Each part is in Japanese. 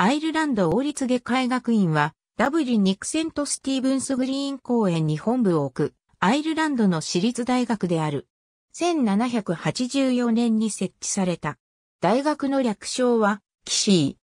アイルランド王立外科医学院は、ダブリン・ニクセント・スティーブンス・グリーン公園に本部を置く、アイルランドの私立大学である。1784年に設置された。大学の略称は、キシー。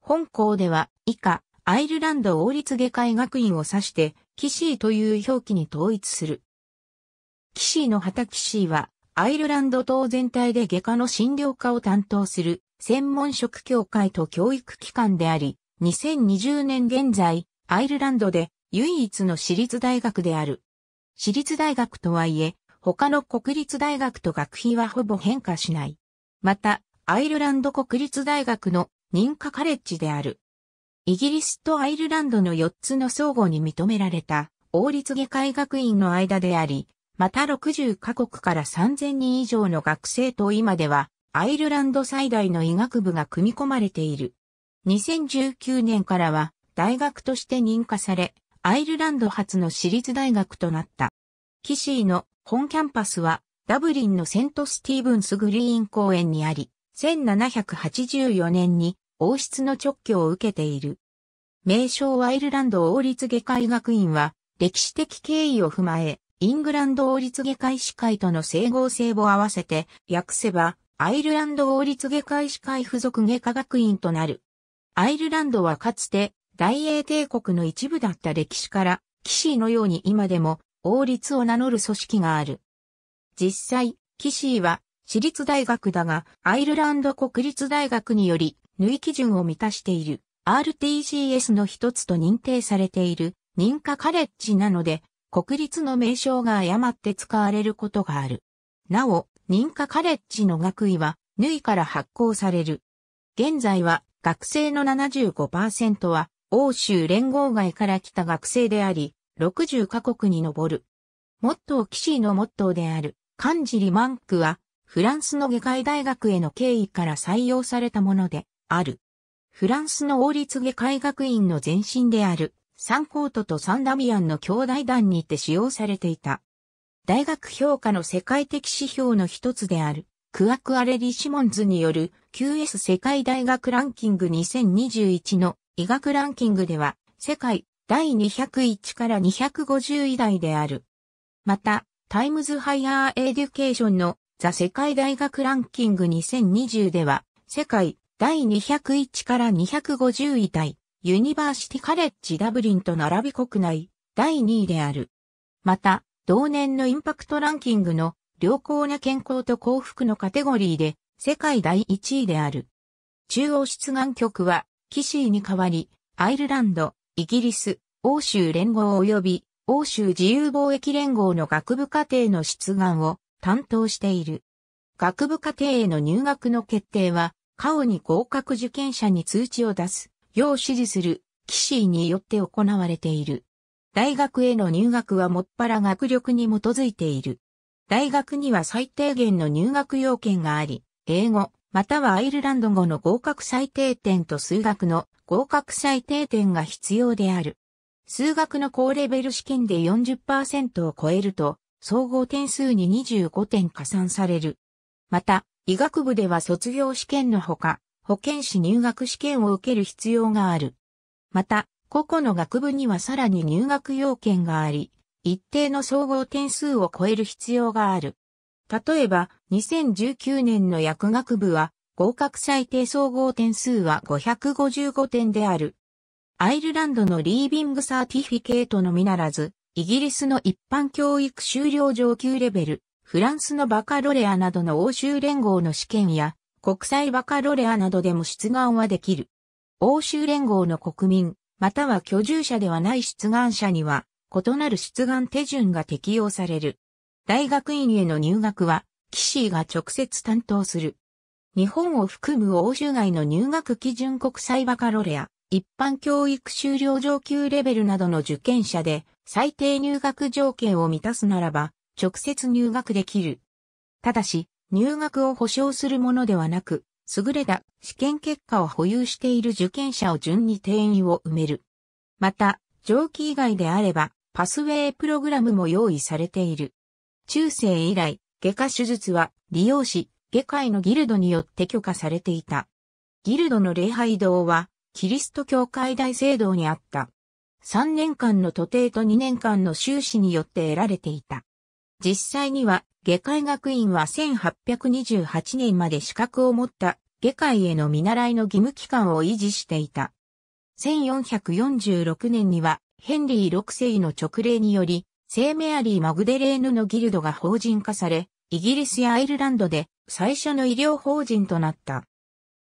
本校では、以下、アイルランド王立外科医学院を指して、キシーという表記に統一する。キシーの旗キシーは、アイルランド島全体で外科の診療科を担当する専門職協会と教育機関であり、2020年現在、アイルランドで唯一の私立大学である。私立大学とはいえ、他の国立大学と学費はほぼ変化しない。また、アイルランド国立大学の認可カレッジである。イギリスとアイルランドの4つの相互に認められた王立外科医学院の間であり、また60カ国から3000人以上の学生と今ではアイルランド最大の医学部が組み込まれている。2019年からは大学として認可され、アイルランド初の私立大学となった。キシーの本キャンパスはダブリンのセントスティーブンスグリーン公園にあり、1784年に王室の直居を受けている。名称アイルランド王立外科医学院は、歴史的経緯を踏まえ、イングランド王立外科医師会との整合性を合わせて、訳せば、アイルランド王立外科医師会附属外科学院となる。アイルランドはかつて大英帝国の一部だった歴史から、騎士のように今でも王立を名乗る組織がある。実際、騎士は私立大学だが、アイルランド国立大学により、縫い基準を満たしている r t g s の一つと認定されている認可カレッジなので、国立の名称が誤って使われることがある。なお、認可カレッジの学位は、ヌイから発行される。現在は、学生の75%は、欧州連合外から来た学生であり、60カ国に上る。モットー騎士のモットーである、カンジリマンクは、フランスの外科医大学への経緯から採用されたもので、ある。フランスの王立外科医学院の前身である、サンコートとサンダミアンの兄弟団にて使用されていた。大学評価の世界的指標の一つである、クアクアレ・リシモンズによる QS 世界大学ランキング2021の医学ランキングでは、世界第201から250位台である。また、タイムズ・ハイヤー・エデュケーションのザ・世界大学ランキング2020では、世界第201から250位台、ユニバーシティ・カレッジ・ダブリンと並び国内第2位である。また、同年のインパクトランキングの良好な健康と幸福のカテゴリーで世界第1位である。中央出願局は、キシーに代わり、アイルランド、イギリス、欧州連合及び欧州自由貿易連合の学部課程の出願を担当している。学部課程への入学の決定は、カオに合格受験者に通知を出す、よう指示する、キシーによって行われている。大学への入学はもっぱら学力に基づいている。大学には最低限の入学要件があり、英語、またはアイルランド語の合格最低点と数学の合格最低点が必要である。数学の高レベル試験で40%を超えると、総合点数に25点加算される。また、医学部では卒業試験のほか、保健師入学試験を受ける必要がある。また、個々の学部にはさらに入学要件があり、一定の総合点数を超える必要がある。例えば、2019年の薬学部は、合格最低総合点数は555点である。アイルランドのリービングサーティフィケートのみならず、イギリスの一般教育修了上級レベル、フランスのバカロレアなどの欧州連合の試験や、国際バカロレアなどでも出願はできる。欧州連合の国民、または居住者ではない出願者には、異なる出願手順が適用される。大学院への入学は、キシーが直接担当する。日本を含む欧州外の入学基準国際バカロレア、一般教育修了上級レベルなどの受験者で、最低入学条件を満たすならば、直接入学できる。ただし、入学を保障するものではなく、優れた試験結果を保有している受験者を順に定員を埋める。また、上記以外であれば、パスウェイプログラムも用意されている。中世以来、外科手術は利用し、外科医のギルドによって許可されていた。ギルドの礼拝堂は、キリスト教会大聖堂にあった。3年間の徒弟と2年間の修士によって得られていた。実際には、下界学院は1828年まで資格を持った下界への見習いの義務期間を維持していた。1446年には、ヘンリー6世の直令により、聖メアリー・マグデレーヌのギルドが法人化され、イギリスやアイルランドで最初の医療法人となった。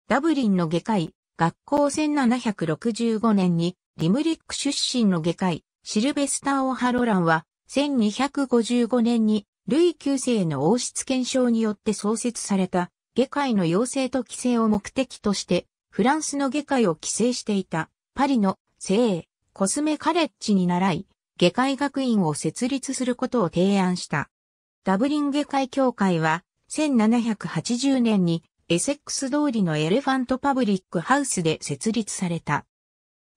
ダブリンの外科医、学校1765年に、リムリック出身の外科医、シルベスター・オハロランは、1255年に、ルイ9世の王室憲章によって創設された、下界の要請と規制を目的として、フランスの下界を規制していた、パリの聖コスメカレッジに習い、下界学院を設立することを提案した。ダブリン下界協会は、1780年にエセックス通りのエレファントパブリックハウスで設立された。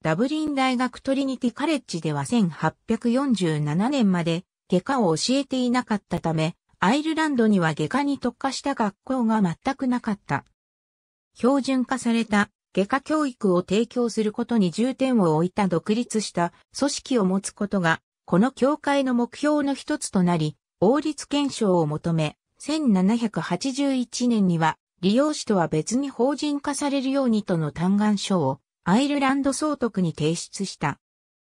ダブリン大学トリニティカレッジでは1847年まで外科を教えていなかったため、アイルランドには外科に特化した学校が全くなかった。標準化された外科教育を提供することに重点を置いた独立した組織を持つことが、この教会の目標の一つとなり、王立検証を求め、1781年には、利用士とは別に法人化されるようにとの嘆願書をアイルランド総督に提出した。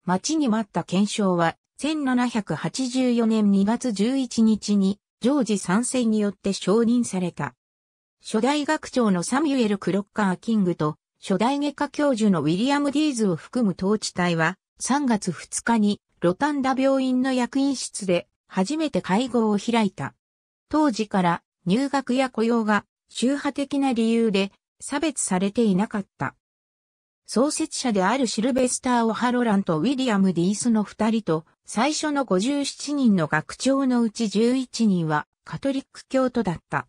待ちに待った検証は、1784年2月11日に、ジョージ参戦によって承認された。初代学長のサミュエル・クロッカー・キングと、初代外科教授のウィリアム・ディーズを含む統治体は、3月2日に、ロタンダ病院の役員室で、初めて会合を開いた。当時から、入学や雇用が、宗派的な理由で、差別されていなかった。創設者であるシルベスター・オハロランとウィリアム・ディースの二人と、最初の57人の学長のうち11人はカトリック教徒だった。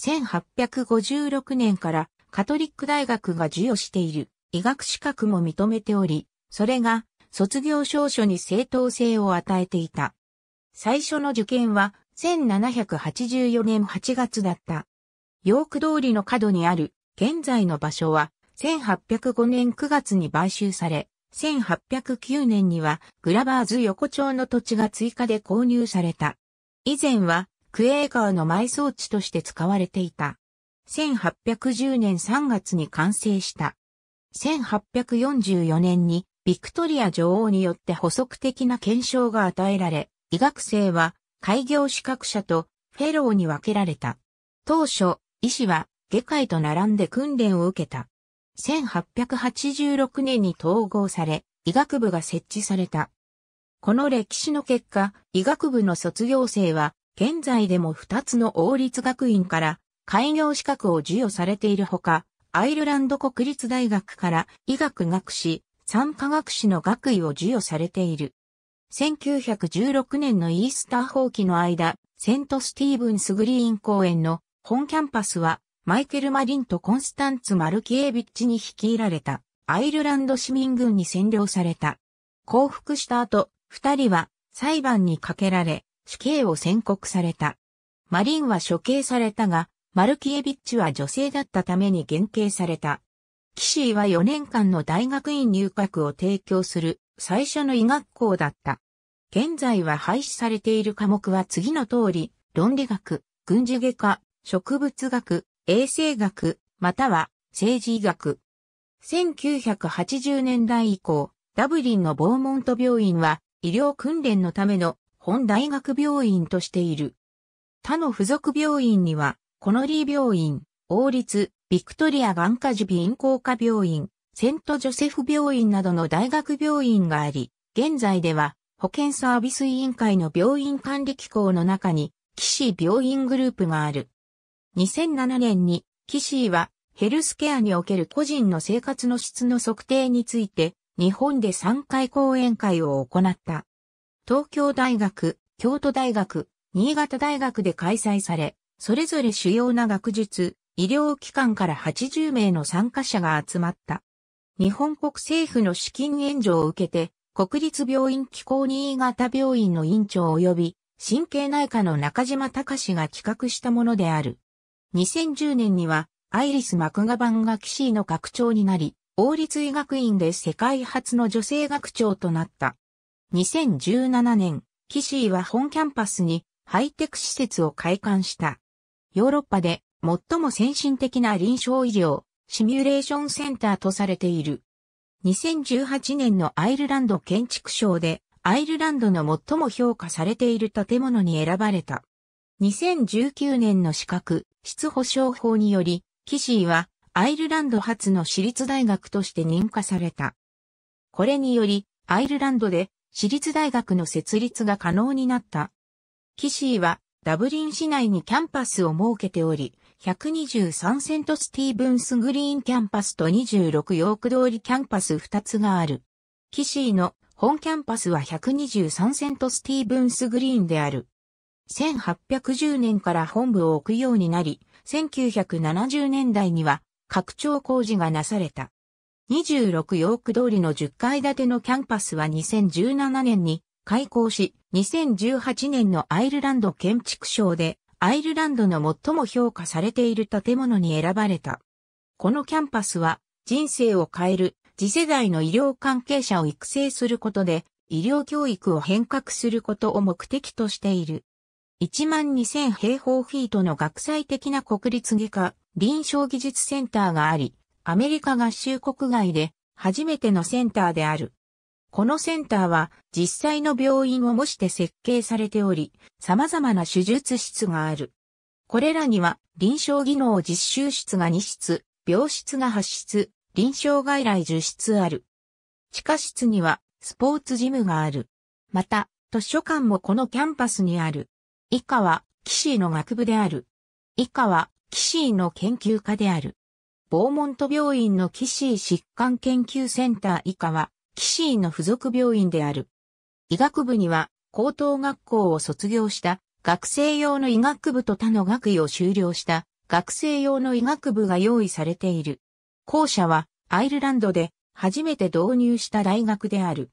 1856年からカトリック大学が授与している医学資格も認めており、それが卒業証書に正当性を与えていた。最初の受験は1784年8月だった。ヨーク通りの角にある現在の場所は1805年9月に買収され、1809年にはグラバーズ横丁の土地が追加で購入された。以前はクエーカーの埋葬地として使われていた。1810年3月に完成した。1844年にビクトリア女王によって補足的な検証が与えられ、医学生は開業資格者とフェローに分けられた。当初、医師は外科医と並んで訓練を受けた。1886年に統合され、医学部が設置された。この歴史の結果、医学部の卒業生は、現在でも2つの王立学院から開業資格を授与されているほか、アイルランド国立大学から医学学士、産科学士の学位を授与されている。1916年のイースター放棄の間、セントスティーブンスグリーン公園の本キャンパスはマイケル・マリンとコンスタンツ・マルキエビッチに率いられたアイルランド市民軍に占領された。降伏した後、二人は裁判にかけられ、死刑を宣告された。マリンは処刑されたが、マルキエビッチは女性だったために減刑された。キシーは4年間の大学院入学を提供する最初の医学校だった。現在は廃止されている科目は次の通り、論理学、軍事外科、植物学、衛生学、または政治医学。1980年代以降、ダブリンのボーモント病院は医療訓練のための本大学病院としている。他の付属病院には、コノリー病院、王立、ビクトリア眼科耳鼻咽喉科病院、セントジョセフ病院などの大学病院があり、現在では保健サービス委員会の病院管理機構の中に、騎士病院グループがある。2007年に、キシーは、ヘルスケアにおける個人の生活の質の測定について、日本で3回講演会を行った。東京大学、京都大学、新潟大学で開催され、それぞれ主要な学術、医療機関から80名の参加者が集まった。日本国政府の資金援助を受けて、国立病院機構新潟病院の院長及び、神経内科の中島隆が企画したものである。2010年には、アイリス・マクガバンがキシーの学長になり、王立医学院で世界初の女性学長となった。2017年、キシーは本キャンパスにハイテク施設を開館した。ヨーロッパで最も先進的な臨床医療、シミュレーションセンターとされている。2018年のアイルランド建築賞で、アイルランドの最も評価されている建物に選ばれた。2019年の資格、質保障法により、キシーはアイルランド初の私立大学として認可された。これにより、アイルランドで私立大学の設立が可能になった。キシーはダブリン市内にキャンパスを設けており、123セントスティーブンスグリーンキャンパスと26ヨーク通りキャンパス2つがある。キシーの本キャンパスは123セントスティーブンスグリーンである。1810年から本部を置くようになり、1970年代には拡張工事がなされた。26ヨーク通りの10階建てのキャンパスは2017年に開校し、2018年のアイルランド建築賞で、アイルランドの最も評価されている建物に選ばれた。このキャンパスは人生を変える次世代の医療関係者を育成することで医療教育を変革することを目的としている。12,000平方フィートの学際的な国立外科臨床技術センターがあり、アメリカ合衆国外で初めてのセンターである。このセンターは実際の病院を模して設計されており、様々な手術室がある。これらには臨床技能実習室が2室、病室が8室、臨床外来10室ある。地下室にはスポーツジムがある。また、図書館もこのキャンパスにある。以下は、シーの学部である。以下は、シーの研究家である。ボーモント病院のシー疾患研究センター以下は、シーの付属病院である。医学部には、高等学校を卒業した学生用の医学部と他の学位を修了した学生用の医学部が用意されている。校舎はアイルランドで初めて導入した大学である。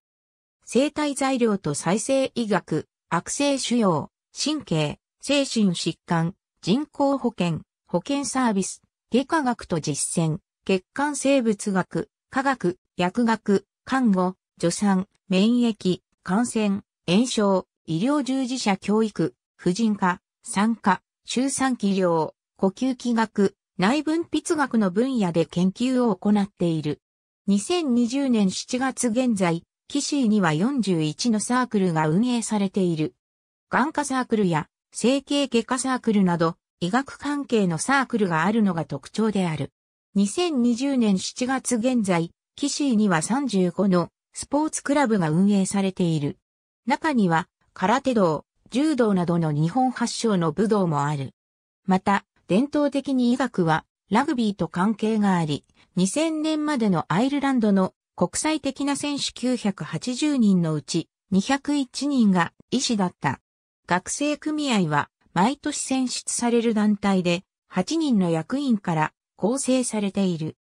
生体材料と再生医学、悪性腫瘍、神経、精神疾患、人工保険、保険サービス、外科学と実践、血管生物学、科学、薬学、看護、助産、免疫、感染、炎症、医療従事者教育、婦人科、産科、周産期療、呼吸器学、内分泌学の分野で研究を行っている。2020年7月現在、キシーには41のサークルが運営されている。眼科サークルや整形外科サークルなど医学関係のサークルがあるのが特徴である。2020年7月現在、キシーには35のスポーツクラブが運営されている。中には空手道、柔道などの日本発祥の武道もある。また、伝統的に医学はラグビーと関係があり、2000年までのアイルランドの国際的な選手980人のうち201人が医師だった。学生組合は毎年選出される団体で8人の役員から構成されている。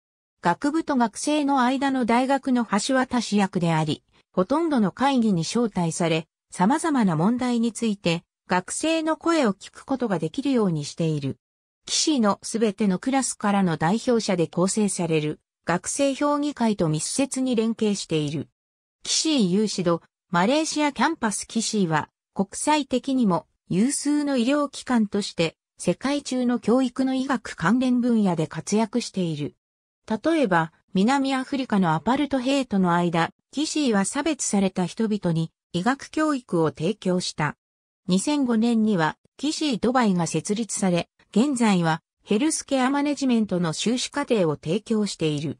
学部と学生の間の大学の橋渡し役であり、ほとんどの会議に招待され、様々な問題について学生の声を聞くことができるようにしている。騎士のすべてのクラスからの代表者で構成される学生評議会と密接に連携している。騎士有志度マレーシアキャンパス騎士は国際的にも有数の医療機関として世界中の教育の医学関連分野で活躍している。例えば、南アフリカのアパルトヘイトの間、キシーは差別された人々に医学教育を提供した。2005年にはキシードバイが設立され、現在はヘルスケアマネジメントの修士課程を提供している。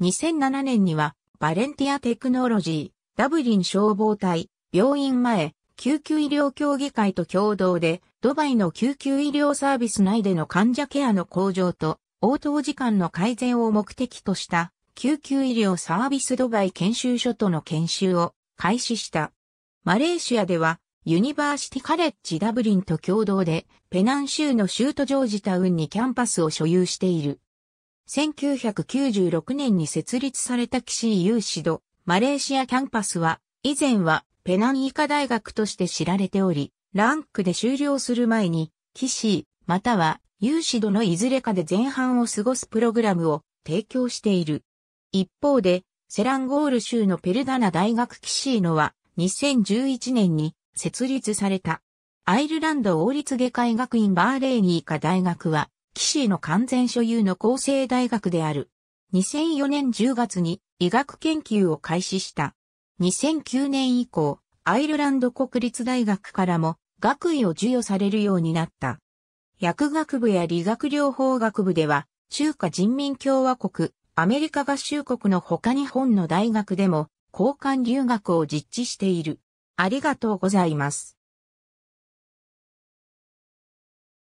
2007年にはバレンティアテクノロジー、ダブリン消防隊、病院前、救急医療協議会と共同で、ドバイの救急医療サービス内での患者ケアの向上と、応答時間の改善を目的とした、救急医療サービスドバイ研修所との研修を開始した。マレーシアでは、ユニバーシティカレッジダブリンと共同で、ペナン州の州都ジョージタウンにキャンパスを所有している。1996年に設立されたキシーユーシド、マレーシアキャンパスは、以前はペナン医科大学として知られており、ランクで終了する前に、キシー、または、有志度のいずれかで前半を過ごすプログラムを提供している。一方で、セランゴール州のペルダナ大学キシーノは、2011年に設立された。アイルランド王立外科医学院バーレーニー科大学は、キシーの完全所有の厚生大学である。2004年10月に医学研究を開始した。2009年以降、アイルランド国立大学からも学位を授与されるようになった。薬学部や理学療法学部では、中華人民共和国、アメリカ合衆国の他日本の大学でも交換留学を実地している。ありがとうございます。